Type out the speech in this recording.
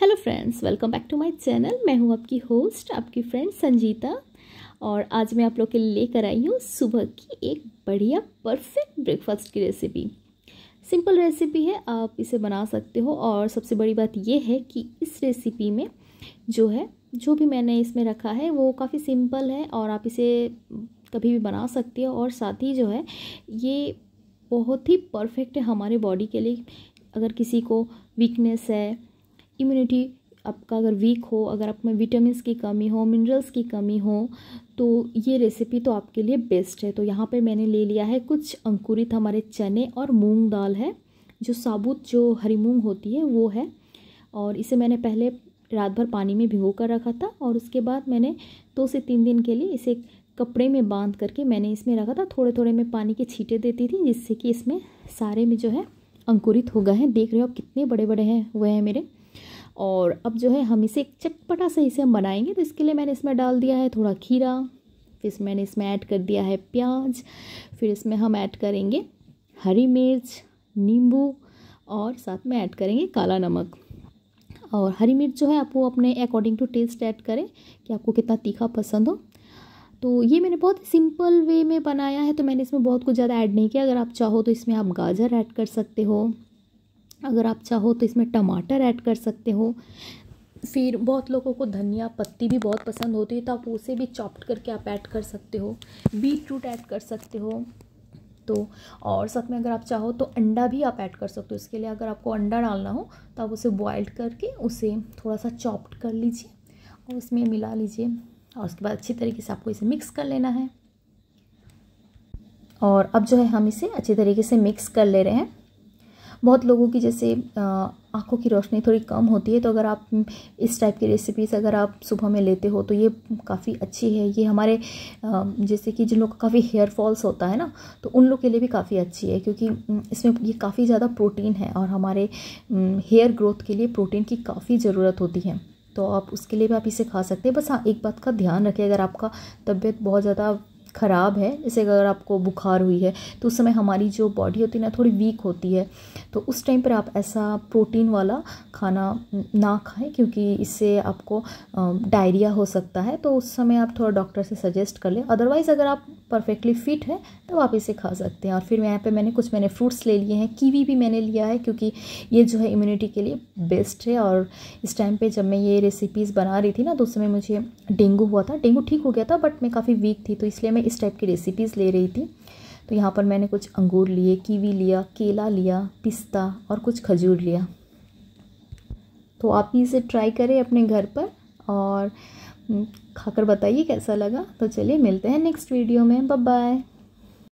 hello friends welcome back to my channel मैं हूं आपकी होस्ट आपकी फ्रेंड संजीता और आज मैं आप लोग के लिए लेकर आई हूं सुबह की एक बढ़िया परफेक्ट ब्रेकफास्ट की रेसिपी सिंपल रेसिपी है आप इसे बना सकते हो और सबसे बड़ी बात यह है कि इस रेसिपी में जो है जो भी मैंने इसमें रखा है वो काफ़ी सिंपल है और आप इसे कभी भी बना सकते हो और साथ ही जो है ये बहुत ही परफेक्ट है हमारे बॉडी के लिए अगर किसी को वीकनेस है इम्यूनिटी आपका अगर वीक हो अगर आप में विटामिन की कमी हो मिनरल्स की कमी हो तो ये रेसिपी तो आपके लिए बेस्ट है तो यहाँ पे मैंने ले लिया है कुछ अंकुरित हमारे चने और मूंग दाल है जो साबुत जो हरी मूंग होती है वो है और इसे मैंने पहले रात भर पानी में भिगो कर रखा था और उसके बाद मैंने दो से तीन दिन के लिए इसे कपड़े में बांध करके मैंने इसमें रखा था थोड़े थोड़े में पानी के छीटे देती थी जिससे कि इसमें सारे में जो है अंकुरित हो गए हैं देख रहे हो आप कितने बड़े बड़े हैं हुए हैं मेरे और अब जो है हम इसे एक चटपटा सही से हम बनाएंगे तो इसके लिए मैंने इसमें डाल दिया है थोड़ा खीरा फिर मैंने इसमें ऐड कर दिया है प्याज फिर इसमें हम ऐड करेंगे हरी मिर्च नींबू और साथ में ऐड करेंगे काला नमक और हरी मिर्च जो है आप वो अपने अकॉर्डिंग टू टेस्ट ऐड करें कि आपको कितना तीखा पसंद हो तो ये मैंने बहुत सिंपल वे में बनाया है तो मैंने इसमें बहुत कुछ ज़्यादा ऐड नहीं किया अगर आप चाहो तो इसमें आप गाजर ऐड कर सकते हो अगर आप चाहो तो इसमें टमाटर ऐड कर सकते हो फिर बहुत लोगों को धनिया पत्ती भी बहुत पसंद होती है तो आप उसे भी चॉप्ट करके आप ऐड कर सकते हो बीट रूट ऐड कर सकते हो तो और साथ में अगर आप चाहो तो अंडा भी आप ऐड कर सकते हो इसके लिए अगर आपको अंडा डालना हो तो आप उसे बॉयल करके उसे थोड़ा सा चॉप्ट कर लीजिए और उसमें मिला लीजिए और उसके बाद अच्छी तरीके से आपको इसे मिक्स कर लेना है और अब जो है हम इसे अच्छी तरीके से मिक्स कर ले रहे हैं बहुत लोगों की जैसे आँखों की रोशनी थोड़ी कम होती है तो अगर आप इस टाइप की रेसिपीज़ अगर आप सुबह में लेते हो तो ये काफ़ी अच्छी है ये हमारे जैसे कि जिन लोग का काफ़ी हेयर फॉल्स होता है ना तो उन लोग के लिए भी काफ़ी अच्छी है क्योंकि इसमें ये काफ़ी ज़्यादा प्रोटीन है और हमारे हेयर ग्रोथ के लिए प्रोटीन की काफ़ी ज़रूरत होती है तो आप उसके लिए भी आप इसे खा सकते हैं बस हाँ एक बात का ध्यान रखें अगर आपका तबीयत बहुत ज़्यादा ख़राब है जैसे अगर आपको बुखार हुई है तो उस समय हमारी जो बॉडी होती है ना थोड़ी वीक होती है तो उस टाइम पर आप ऐसा प्रोटीन वाला खाना ना खाएं क्योंकि इससे आपको डायरिया हो सकता है तो उस समय आप थोड़ा डॉक्टर से सजेस्ट कर लें अदरवाइज़ अगर आप परफेक्टली फिट हैं तो आप इसे खा सकते हैं और फिर यहाँ पर मैंने कुछ मैंने फ्रूट्स ले लिए हैं कीवी भी मैंने लिया है क्योंकि ये जो है इम्यूनिटी के लिए बेस्ट है और इस टाइम पर जब मैं ये रेसिपीज़ बना रही थी ना तो उस समय मुझे डेंगू हुआ था डेंगू ठीक हो गया था बट मैं काफ़ी वीक थी तो इसलिए मैं मैं इस टाइप की रेसिपीज़ ले रही थी तो यहाँ पर मैंने कुछ अंगूर लिए कीवी लिया केला लिया पिस्ता और कुछ खजूर लिया तो आप भी इसे ट्राई करें अपने घर पर और हम्म, खाकर बताइए कैसा लगा तो चलिए मिलते हैं नेक्स्ट वीडियो में बाय बाय